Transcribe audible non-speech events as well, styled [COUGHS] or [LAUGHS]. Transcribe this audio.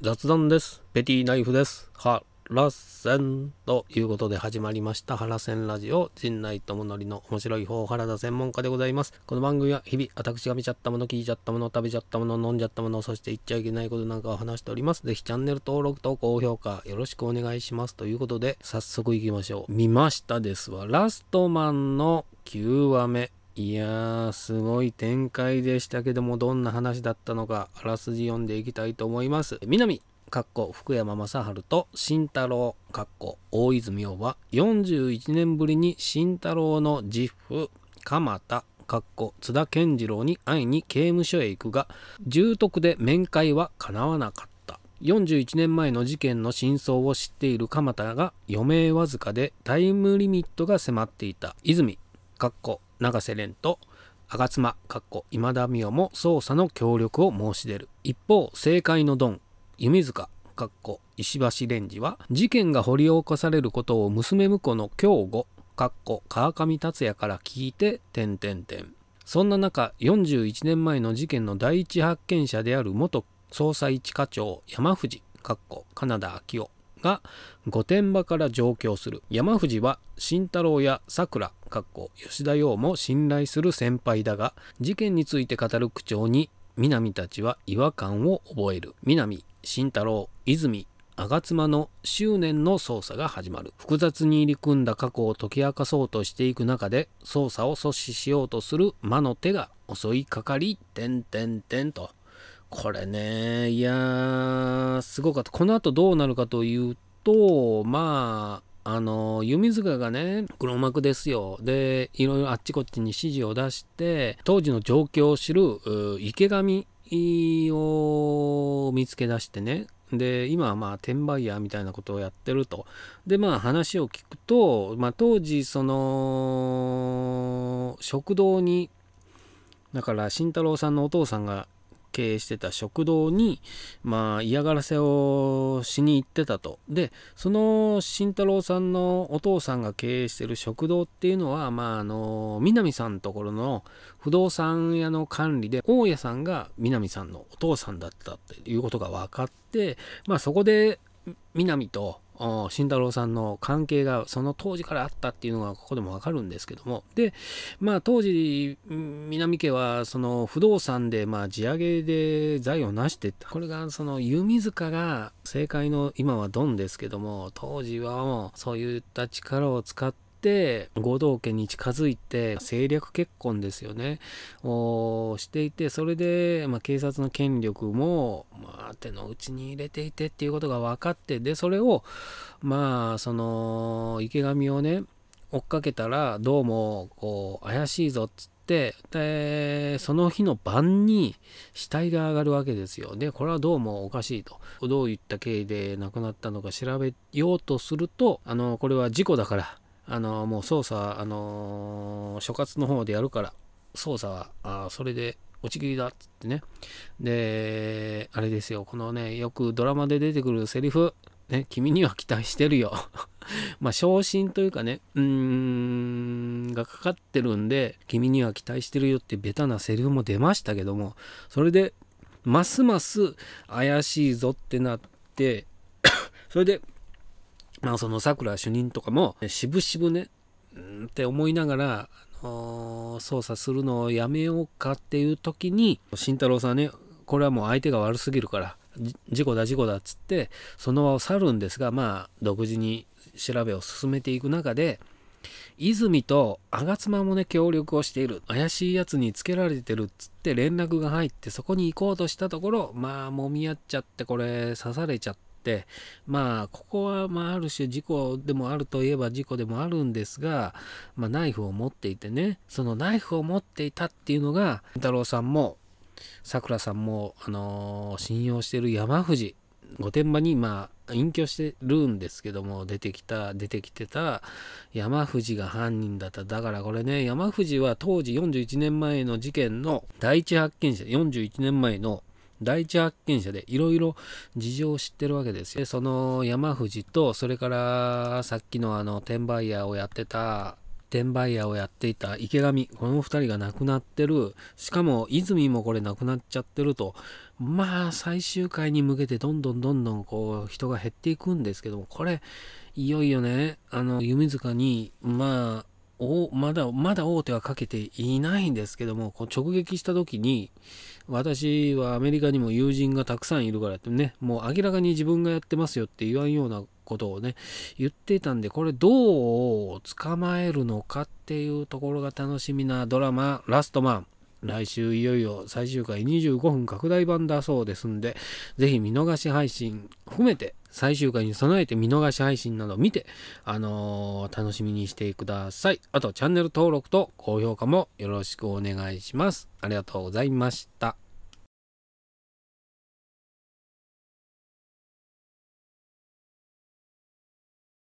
雑談です。ペティナイフです。ハラセンということで始まりましたハラセンラジオ陣内智則の面白い方原田専門家でございます。この番組は日々私が見ちゃったもの聞いちゃったもの食べちゃったもの飲んじゃったものそして言っちゃいけないことなんかを話しております。ぜひチャンネル登録と高評価よろしくお願いしますということで早速いきましょう。見ましたですわ。ラストマンの9話目。いやー、すごい展開でしたけども、どんな話だったのか、あらすじ読んでいきたいと思います。南かっこ福山雅治と慎太郎かっこ大泉洋は41年ぶりに慎太郎の実父鎌田かっこ津田健次郎に会いに刑務所へ行くが重篤で面会は叶わなかった。41年前の事件の真相を知っている鎌田が余命わずかでタイムリミットが迫っていた泉かっこ永瀬廉と吾妻かっこ今田美桜も捜査の協力を申し出る一方政界のドン弓塚かっこ石橋蓮司は事件が掘り起こされることを娘婿の京吾かっこ川上達也から聞いて点て点そんな中41年前の事件の第一発見者である元捜査一課長山藤かっこ金田昭夫が御殿場から上京する山藤は慎太郎やさくら吉田洋も信頼する先輩だが事件について語る口調に南たちは違和感を覚える南慎太郎泉吾妻の執念の捜査が始まる複雑に入り組んだ過去を解き明かそうとしていく中で捜査を阻止しようとする魔の手が襲いかかり「てんてんてん」とこれね、いやすごかった。この後どうなるかというと、まあ、あの、弓塚がね、黒幕ですよ。で、いろいろあっちこっちに指示を出して、当時の状況を知る池上を見つけ出してね、で今はまあ転売ヤーみたいなことをやってるとでまあ話を聞くと、まあ、当時その食堂にだから慎太郎さんのお父さんが経営してた食堂に、まあ、嫌がらせをしに行ってたと。で、その慎太郎さんのお父さんが経営してる食堂っていうのは、まあ、あの、南さんのところの不動産屋の管理で、大家さんが南さんのお父さんだったっていうことが分かって、まあ、そこで、南と慎太郎さんの関係がその当時からあったっていうのがここでもわかるんですけどもでまあ当時南家はその不動産でまあ地上げで財を成してったこれがその弓塚が政界の今はドンですけども当時はもうそういった力を使って、合同家に近づいて政略結婚ですよね、をしていて、それで、まあ、警察の権力も、まあ、手の内に入れていてっていうことが分かって、で、それを、まあ、その、池上をね、追っかけたら、どうも、こう、怪しいぞっつって、でその日の晩に死体が上がるわけですよでこれはどうもおかしいとどういった経緯で亡くなったのか調べようとするとあのこれは事故だからあのもう捜査、あの所轄の方でやるから、捜査は、あそれで落ち切りだっつってね。で、あれですよ、このね、よくドラマで出てくるセリフ、ね、君には期待してるよ [LAUGHS] まあ、昇進というかね、うーん、がかかってるんで、君には期待してるよってベタなセリフも出ましたけども、それで、ますます怪しいぞってなって [COUGHS] それで、まあ、その桜主任とかも、渋々ね、ぶんって思いながら、あのー、捜査するのをやめようかっていう時に、慎太郎さんね、これはもう相手が悪すぎるから、事故だ事故だっつって、その場を去るんですが、まあ、独自に調べを進めていく中で、泉と吾妻もね協力をしている怪しいやつにつけられてるっつって連絡が入ってそこに行こうとしたところまあもみ合っちゃってこれ刺されちゃっってまあここはまあある種事故でもあるといえば事故でもあるんですが、まあ、ナイフを持っていてねそのナイフを持っていたっていうのが太郎さんもさくらさんも、あのー、信用してる山藤御殿場にまあ隠居してるんですけども出てきた出てきてた山藤が犯人だっただからこれね山藤は当時41年前の事件の第一発見者41年前の第一発見者でいろいろ事情を知ってるわけですよ。その山藤と、それからさっきのあの、転売ヤーをやってた、転売ヤーをやっていた池上、この2人が亡くなってる。しかも、泉もこれ亡くなっちゃってると。まあ、最終回に向けてどんどんどんどんこう、人が減っていくんですけども、これ、いよいよね、あの、弓塚に、まあ、おまだまだ大手はかけていないんですけどもこう直撃した時に私はアメリカにも友人がたくさんいるからってねもう明らかに自分がやってますよって言わんようなことをね言ってたんでこれどう捕まえるのかっていうところが楽しみなドラマ「ラストマン」来週いよいよ最終回25分拡大版だそうですんで是非見逃し配信含めて最終回に備えて見逃し配信など見て、あのー、楽しみにしてください。あと、チャンネル登録と高評価もよろしくお願いします。ありがとうございました。